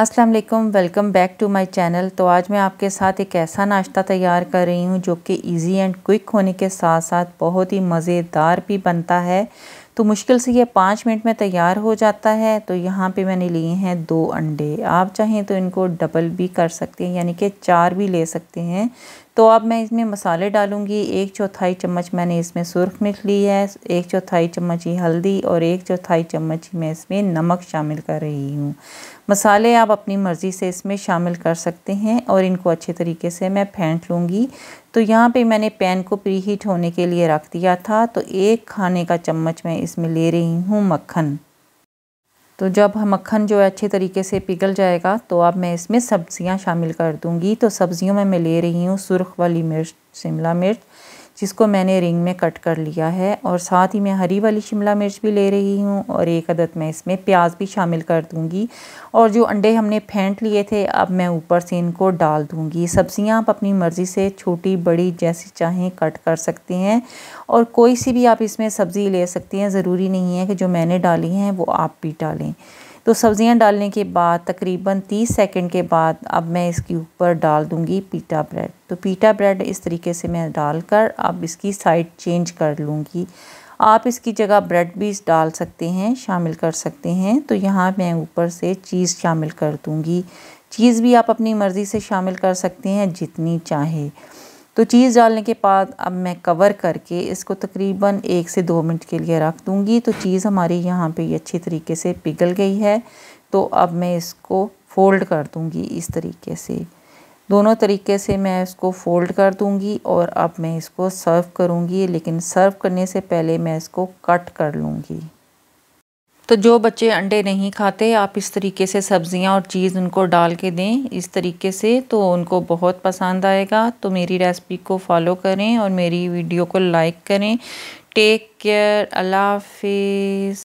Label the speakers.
Speaker 1: अस्सलाम वालेकुम welcome back to my channel तो आज मैं आपके साथ एक ऐसा नाश्ता तैयार कर रही हूँ जो कि इजी एंड क्विक होने के साथ साथ बहुत ही मज़ेदार भी बनता है तो मुश्किल से ये पाँच मिनट में तैयार हो जाता है तो यहाँ पे मैंने लिए हैं दो अंडे आप चाहें तो इनको डबल भी कर सकते हैं यानी कि चार भी ले सकते हैं तो अब मैं इसमें मसाले डालूँगी एक चौथाई चम्मच मैंने इसमें सुरख मिर्च ली है एक चौथाई चम्मच ही हल्दी और एक चौथाई चम्मच ही मैं इसमें नमक शामिल कर रही हूँ मसाले आप अपनी मर्ज़ी से इसमें शामिल कर सकते हैं और इनको अच्छे तरीके से मैं फेंट लूँगी तो यहाँ पे मैंने पैन को प्री हीट होने के लिए रख दिया था तो एक खाने का चम्मच मैं इसमें ले रही हूँ मक्खन तो जब हम मक्खन जो है अच्छे तरीके से पिघल जाएगा तो अब मैं इसमें सब्ज़ियाँ शामिल कर दूँगी तो सब्ज़ियों में मैं ले रही हूँ सुरख वाली मिर्च शिमला मिर्च जिसको मैंने रिंग में कट कर लिया है और साथ ही मैं हरी वाली शिमला मिर्च भी ले रही हूँ और एक अदद मैं इसमें प्याज भी शामिल कर दूँगी और जो अंडे हमने फेंट लिए थे अब मैं ऊपर से इनको डाल दूँगी सब्ज़ियाँ आप अपनी मर्ज़ी से छोटी बड़ी जैसी चाहें कट कर सकते हैं और कोई सी भी आप इसमें सब्ज़ी ले सकते हैं ज़रूरी नहीं है कि जो मैंने डाली हैं वो आप भी डालें तो सब्ज़ियाँ डालने के बाद तकरीबन 30 सेकंड के बाद अब मैं इसके ऊपर डाल दूँगी पीटा ब्रेड तो पीटा ब्रेड इस तरीके से मैं डालकर अब इसकी साइड चेंज कर लूँगी आप इसकी जगह ब्रेड भी डाल सकते हैं शामिल कर सकते हैं तो यहाँ मैं ऊपर से चीज़ शामिल कर दूँगी चीज़ भी आप अपनी मर्ज़ी से शामिल कर सकते हैं जितनी चाहे तो चीज़ डालने के बाद अब मैं कवर करके इसको तकरीबन एक से दो मिनट के लिए रख दूँगी तो चीज़ हमारी यहाँ पे अच्छी तरीके से पिघल गई है तो अब मैं इसको फ़ोल्ड कर दूँगी इस तरीके से दोनों तरीके से मैं इसको फ़ोल्ड कर दूँगी और अब मैं इसको सर्व करूँगी लेकिन सर्व करने से पहले मैं इसको कट कर लूँगी तो जो बच्चे अंडे नहीं खाते आप इस तरीके से सब्ज़ियाँ और चीज़ उनको डाल के दें इस तरीके से तो उनको बहुत पसंद आएगा तो मेरी रेसिपी को फॉलो करें और मेरी वीडियो को लाइक करें टेक केयर अल्लाह हाफिज़